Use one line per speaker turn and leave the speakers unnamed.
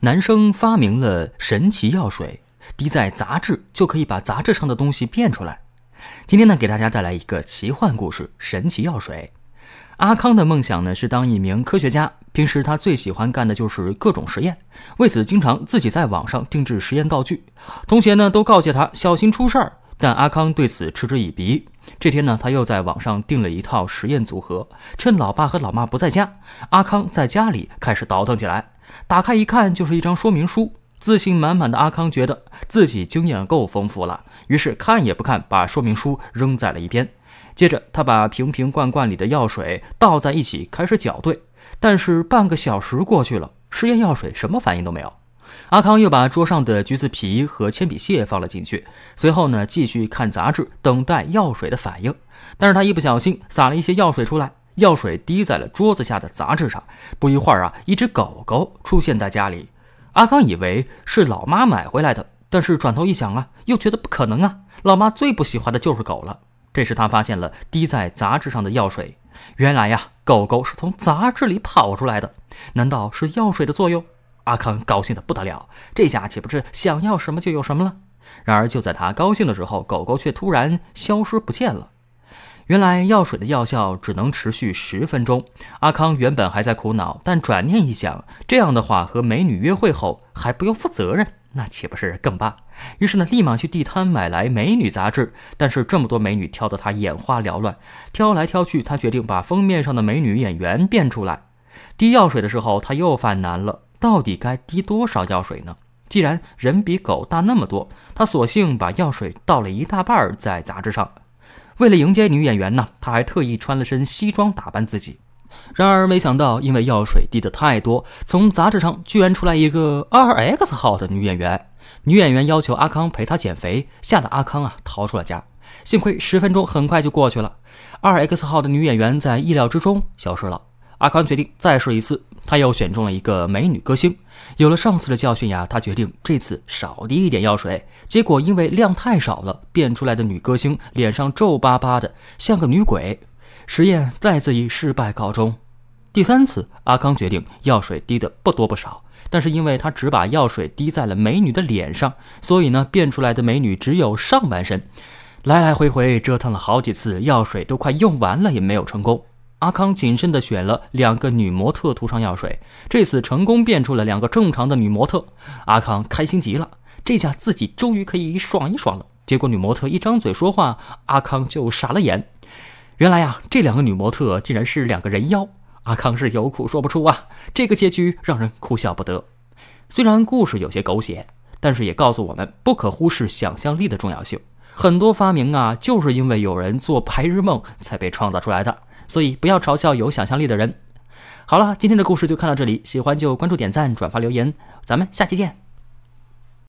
男生发明了神奇药水，滴在杂志就可以把杂志上的东西变出来。今天呢，给大家带来一个奇幻故事——神奇药水。阿康的梦想呢是当一名科学家，平时他最喜欢干的就是各种实验，为此经常自己在网上定制实验道具。同学呢都告诫他小心出事儿。但阿康对此嗤之以鼻。这天呢，他又在网上订了一套实验组合。趁老爸和老妈不在家，阿康在家里开始倒腾起来。打开一看，就是一张说明书。自信满满的阿康觉得自己经验够丰富了，于是看也不看，把说明书扔在了一边。接着，他把瓶瓶罐罐里的药水倒在一起，开始搅兑。但是半个小时过去了，实验药水什么反应都没有。阿康又把桌上的橘子皮和铅笔屑放了进去，随后呢，继续看杂志，等待药水的反应。但是他一不小心洒了一些药水出来，药水滴在了桌子下的杂志上。不一会儿啊，一只狗狗出现在家里。阿康以为是老妈买回来的，但是转头一想啊，又觉得不可能啊，老妈最不喜欢的就是狗了。这时他发现了滴在杂志上的药水，原来呀，狗狗是从杂志里跑出来的，难道是药水的作用？阿康高兴的不得了，这下岂不是想要什么就有什么了？然而就在他高兴的时候，狗狗却突然消失不见了。原来药水的药效只能持续十分钟。阿康原本还在苦恼，但转念一想，这样的话和美女约会后还不用负责任，那岂不是更棒？于是呢，立马去地摊买来美女杂志。但是这么多美女挑得他眼花缭乱，挑来挑去，他决定把封面上的美女演员变出来。滴药水的时候，他又犯难了。到底该滴多少药水呢？既然人比狗大那么多，他索性把药水倒了一大半在杂志上。为了迎接女演员呢，他还特意穿了身西装打扮自己。然而没想到，因为药水滴的太多，从杂志上居然出来一个二 X 号的女演员。女演员要求阿康陪她减肥，吓得阿康啊逃出了家。幸亏十分钟很快就过去了，二 X 号的女演员在意料之中消失了。阿康决定再试一次。他又选中了一个美女歌星，有了上次的教训呀，他决定这次少滴一点药水。结果因为量太少了，变出来的女歌星脸上皱巴巴的，像个女鬼。实验再次以失败告终。第三次，阿康决定药水滴的不多不少，但是因为他只把药水滴在了美女的脸上，所以呢，变出来的美女只有上半身。来来回回折腾了好几次，药水都快用完了，也没有成功。阿康谨慎地选了两个女模特，涂上药水，这次成功变出了两个正常的女模特。阿康开心极了，这下自己终于可以爽一爽了。结果女模特一张嘴说话，阿康就傻了眼。原来呀，这两个女模特竟然是两个人妖。阿康是有苦说不出啊！这个结局让人哭笑不得。虽然故事有些狗血，但是也告诉我们不可忽视想象力的重要性。很多发明啊，就是因为有人做白日梦才被创造出来的。所以不要嘲笑有想象力的人。好了，今天的故事就看到这里，喜欢就关注、点赞、转发、留言，咱们下期见。